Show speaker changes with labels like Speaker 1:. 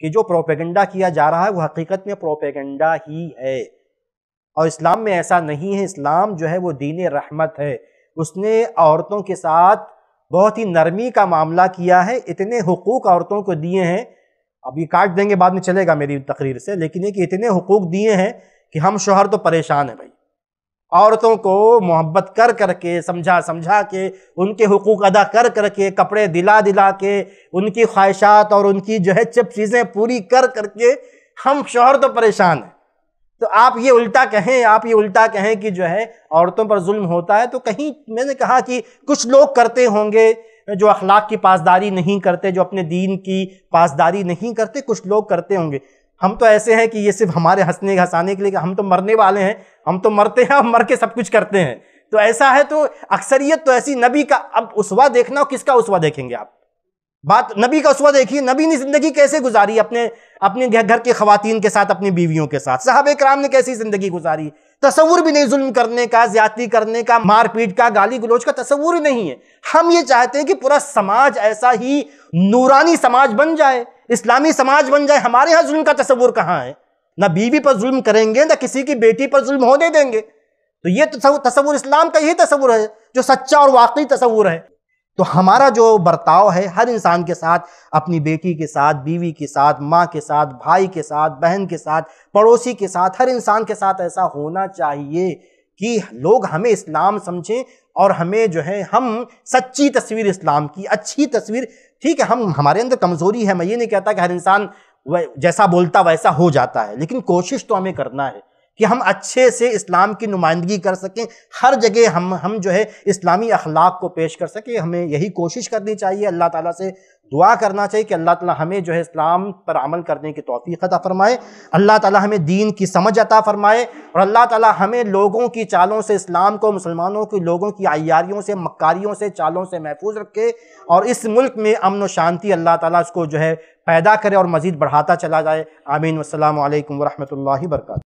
Speaker 1: कि जो प्रोपेगेंडा किया जा रहा है वो हकीकत में प्रोपेगेंडा ही है और इस्लाम में ऐसा नहीं है इस्लाम जो है वो दीन रहमत है उसने औरतों के साथ बहुत ही नरमी का मामला किया है इतने हकूक़ औरतों को दिए हैं अब ये काट देंगे बाद में चलेगा मेरी तकरीर से लेकिन ये कि इतने हकूक़ दिए हैं कि हम शोहर तो परेशान हैं भाई औरतों को मोहब्बत कर करके समझा समझा के उनके हकूक़ अदा कर करके कपड़े दिला दिला के उनकी ख्वाहिशात और उनकी जो है चप चीज़ें पूरी कर करके हम शोहर तो परेशान हैं तो आप ये उल्टा कहें आप ये उल्टा कहें कि जो है औरतों पर जुल्म होता है तो कहीं मैंने कहा कि कुछ लोग करते होंगे जो अखलाक की पासदारी नहीं करते जो अपने दीन की पासदारी नहीं करते कुछ लोग करते होंगे हम तो ऐसे हैं कि ये सिर्फ हमारे हंसने हंसाने के लिए हम तो मरने वाले हैं हम तो मरते हैं और मर के सब कुछ करते हैं तो ऐसा है तो अक्सरियत तो ऐसी नबी का अब उसवा देखना हो किसका उसवा देखेंगे आप बात नबी का उसवा देखिए नबी ने जिंदगी कैसे गुजारी अपने अपने घर के खातन के साथ अपनी बीवियों के साथ साहब कराम ने कैसी जिंदगी गुजारी तस्वूर भी नहीं जुल्म करने का ज्यादा करने का मारपीट का गाली गलोच का तस्वूर ही नहीं है हम ये चाहते हैं कि पूरा समाज ऐसा ही नूरानी समाज बन जाए इस्लामी समाज बन जाए हमारे यहाँ जुल्म का तस्वूर कहाँ है ना बीवी पर जुल्म करेंगे ना किसी की बेटी पर जुल्म होने देंगे तो ये तस्वूर इस्लाम का ही तस्वूर है जो सच्चा और वाकई तस्वूर है तो हमारा जो बर्ताव है हर इंसान के साथ अपनी बेटी के साथ बीवी के साथ माँ के साथ भाई के साथ बहन के साथ पड़ोसी के साथ हर इंसान के साथ ऐसा होना चाहिए कि लोग हमें इस्लाम समझें और हमें जो है हम सच्ची तस्वीर इस्लाम की अच्छी तस्वीर ठीक है हम हमारे अंदर कमज़ोरी है मैं ये नहीं कहता कि हर इंसान जैसा बोलता वैसा हो जाता है लेकिन कोशिश तो हमें करना है कि हम अच्छे से इस्लाम की नुमाइंदगी कर सकें हर जगह हम हम जो है इस्लामी अखलाक को पेश कर सकें हमें यही कोशिश करनी चाहिए अल्लाह ताला से दुआ करना चाहिए कि अल्लाह ताला हमें जो है इस्लाम पर अमल करने की तोफ़ी अता फ़रमाए अल्लाह ताला हमें दीन की समझ अता फ़रमाए और अल्लाह ताला हमें लोगों की चालों से इस्लाम को मुसलमानों की लोगों की अयारियों से मक्कारियों से चालों से महफूज रखे और इस मुल्क में अमन व शांति अल्लाह ताला इसको जो है पैदा करे और मज़ीद बढ़ाता चला जाए आमीन वसलम वरहमल वर्का